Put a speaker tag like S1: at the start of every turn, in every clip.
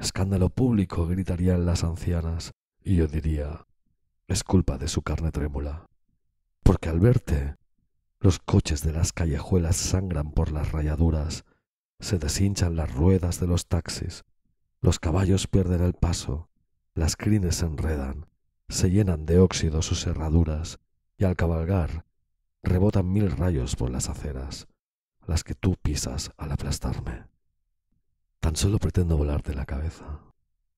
S1: Escándalo público, gritarían las ancianas, y yo diría, es culpa de su carne trémula. Porque al verte, los coches de las callejuelas sangran por las rayaduras, se deshinchan las ruedas de los taxis, los caballos pierden el paso, las crines se enredan, se llenan de óxido sus herraduras, y al cabalgar rebotan mil rayos por las aceras, las que tú pisas al aplastarme. Tan solo pretendo volarte la cabeza,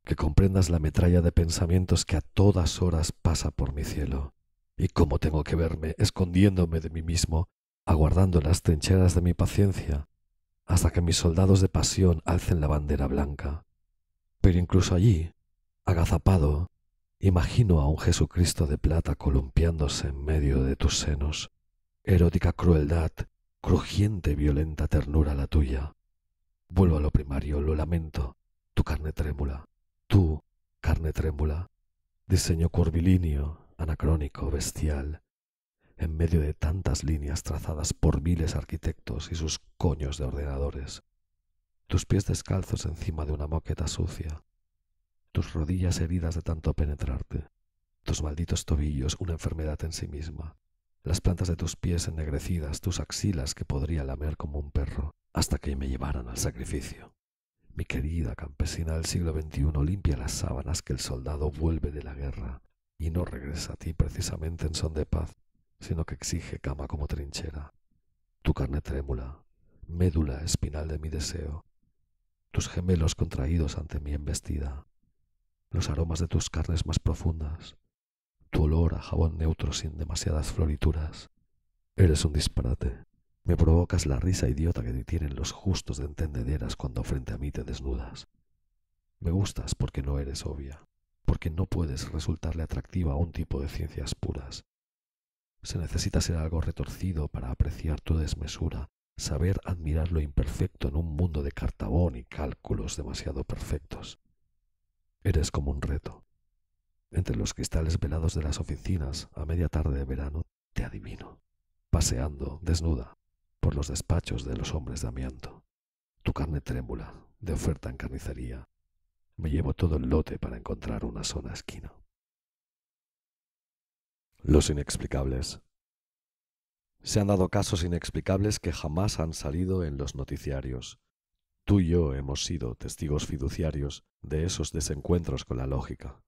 S1: que comprendas la metralla de pensamientos que a todas horas pasa por mi cielo, y cómo tengo que verme escondiéndome de mí mismo, aguardando las trincheras de mi paciencia, hasta que mis soldados de pasión alcen la bandera blanca. Pero incluso allí, agazapado, imagino a un Jesucristo de plata columpiándose en medio de tus senos, erótica crueldad, crujiente violenta ternura la tuya, Vuelvo a lo primario, lo lamento. Tu carne trémula. tú, carne trémula. Diseño curvilíneo, anacrónico, bestial. En medio de tantas líneas trazadas por miles arquitectos y sus coños de ordenadores. Tus pies descalzos encima de una moqueta sucia. Tus rodillas heridas de tanto penetrarte. Tus malditos tobillos, una enfermedad en sí misma las plantas de tus pies ennegrecidas, tus axilas que podría lamer como un perro, hasta que me llevaran al sacrificio. Mi querida campesina del siglo XXI, limpia las sábanas que el soldado vuelve de la guerra y no regresa a ti precisamente en son de paz, sino que exige cama como trinchera. Tu carne trémula, médula espinal de mi deseo, tus gemelos contraídos ante mi embestida, los aromas de tus carnes más profundas, tu olor a jabón neutro sin demasiadas florituras. Eres un disparate. Me provocas la risa idiota que tienen los justos de entendederas cuando frente a mí te desnudas. Me gustas porque no eres obvia, porque no puedes resultarle atractiva a un tipo de ciencias puras. Se necesita ser algo retorcido para apreciar tu desmesura, saber admirar lo imperfecto en un mundo de cartabón y cálculos demasiado perfectos. Eres como un reto. Entre los cristales velados de las oficinas, a media tarde de verano, te adivino, paseando, desnuda, por los despachos de los hombres de amianto. Tu carne trémula, de oferta en carnicería. Me llevo todo el lote para encontrar una sola esquina. Los inexplicables. Se han dado casos inexplicables que jamás han salido en los noticiarios. Tú y yo hemos sido testigos fiduciarios de esos desencuentros con la lógica.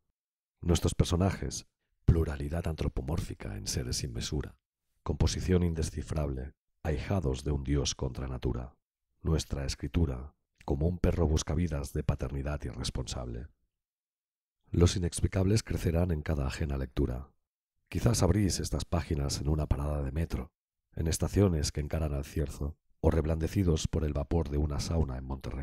S1: Nuestros personajes, pluralidad antropomórfica en seres sin mesura, composición indescifrable, ahijados de un Dios contra natura, nuestra escritura, como un perro buscavidas de paternidad irresponsable. Los inexplicables crecerán en cada ajena lectura. Quizás abrís estas páginas en una parada de metro, en estaciones que encaran al cierzo, o reblandecidos por el vapor de una sauna en Monterrey.